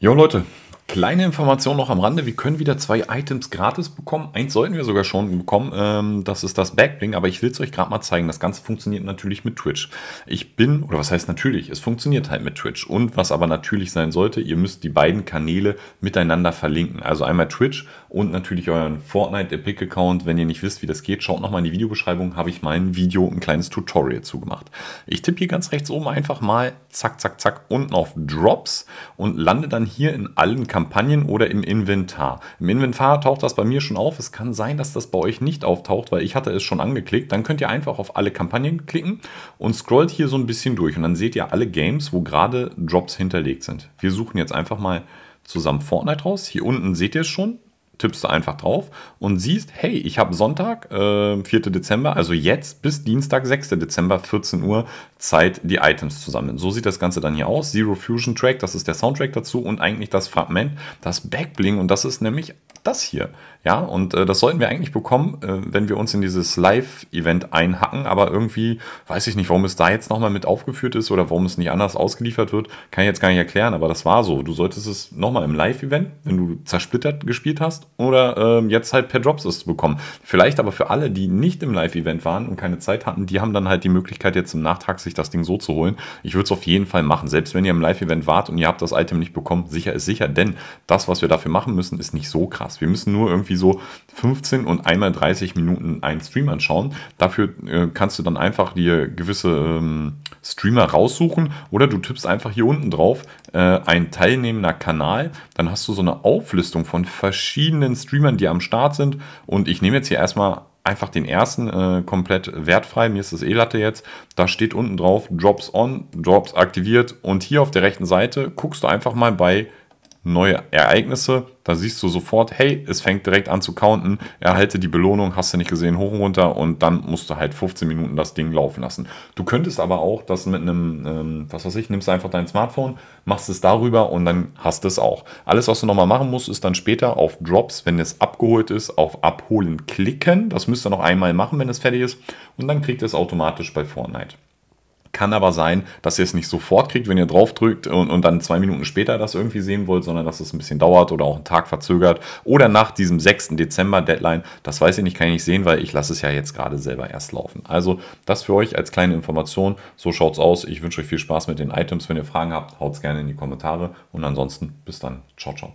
Jo Leute, Kleine Information noch am Rande, wir können wieder zwei Items gratis bekommen. Eins sollten wir sogar schon bekommen, ähm, das ist das Backbling, aber ich will es euch gerade mal zeigen. Das Ganze funktioniert natürlich mit Twitch. Ich bin, oder was heißt natürlich, es funktioniert halt mit Twitch. Und was aber natürlich sein sollte, ihr müsst die beiden Kanäle miteinander verlinken. Also einmal Twitch und natürlich euren Fortnite Epic Account. Wenn ihr nicht wisst, wie das geht, schaut nochmal in die Videobeschreibung, habe ich mein Video, ein kleines Tutorial zugemacht. Ich tippe hier ganz rechts oben einfach mal, zack, zack, zack, unten auf Drops und lande dann hier in allen Kampagnen Kampagnen oder im Inventar. Im Inventar taucht das bei mir schon auf. Es kann sein, dass das bei euch nicht auftaucht, weil ich hatte es schon angeklickt. Dann könnt ihr einfach auf alle Kampagnen klicken und scrollt hier so ein bisschen durch. Und dann seht ihr alle Games, wo gerade Drops hinterlegt sind. Wir suchen jetzt einfach mal zusammen Fortnite raus. Hier unten seht ihr es schon tippst du einfach drauf und siehst, hey, ich habe Sonntag, äh, 4. Dezember, also jetzt bis Dienstag, 6. Dezember, 14 Uhr, Zeit, die Items zu sammeln. So sieht das Ganze dann hier aus. Zero Fusion Track, das ist der Soundtrack dazu und eigentlich das Fragment, das Backbling und das ist nämlich das hier. Ja, und äh, das sollten wir eigentlich bekommen, äh, wenn wir uns in dieses Live-Event einhacken, aber irgendwie weiß ich nicht, warum es da jetzt nochmal mit aufgeführt ist oder warum es nicht anders ausgeliefert wird, kann ich jetzt gar nicht erklären, aber das war so. Du solltest es nochmal im Live-Event, wenn du zersplittert gespielt hast oder ähm, jetzt halt per Drops es zu bekommen. Vielleicht aber für alle, die nicht im Live-Event waren und keine Zeit hatten, die haben dann halt die Möglichkeit, jetzt im Nachtrag sich das Ding so zu holen. Ich würde es auf jeden Fall machen. Selbst wenn ihr im Live-Event wart und ihr habt das Item nicht bekommen, sicher ist sicher, denn das, was wir dafür machen müssen, ist nicht so krass. Wir müssen nur irgendwie so 15 und einmal 30 Minuten einen Stream anschauen. Dafür äh, kannst du dann einfach dir gewisse ähm, Streamer raussuchen oder du tippst einfach hier unten drauf äh, ein teilnehmender Kanal. Dann hast du so eine Auflistung von verschiedenen kommenden Streamern, die am Start sind. Und ich nehme jetzt hier erstmal einfach den ersten äh, komplett wertfrei. Mir ist das E-Latte jetzt. Da steht unten drauf Drops on, Drops aktiviert. Und hier auf der rechten Seite guckst du einfach mal bei neue Ereignisse. Da siehst du sofort, hey, es fängt direkt an zu counten, erhalte die Belohnung, hast du nicht gesehen, hoch und runter und dann musst du halt 15 Minuten das Ding laufen lassen. Du könntest aber auch das mit einem, ähm, was weiß ich, nimmst einfach dein Smartphone, machst es darüber und dann hast du es auch. Alles, was du nochmal machen musst, ist dann später auf Drops, wenn es abgeholt ist, auf Abholen klicken. Das müsst ihr noch einmal machen, wenn es fertig ist und dann kriegt ihr es automatisch bei Fortnite. Kann aber sein, dass ihr es nicht sofort kriegt, wenn ihr drauf drückt und, und dann zwei Minuten später das irgendwie sehen wollt, sondern dass es ein bisschen dauert oder auch einen Tag verzögert oder nach diesem 6. Dezember Deadline. Das weiß ich nicht, kann ich nicht sehen, weil ich lasse es ja jetzt gerade selber erst laufen. Also das für euch als kleine Information. So schaut's aus. Ich wünsche euch viel Spaß mit den Items. Wenn ihr Fragen habt, haut's gerne in die Kommentare und ansonsten bis dann. Ciao, ciao.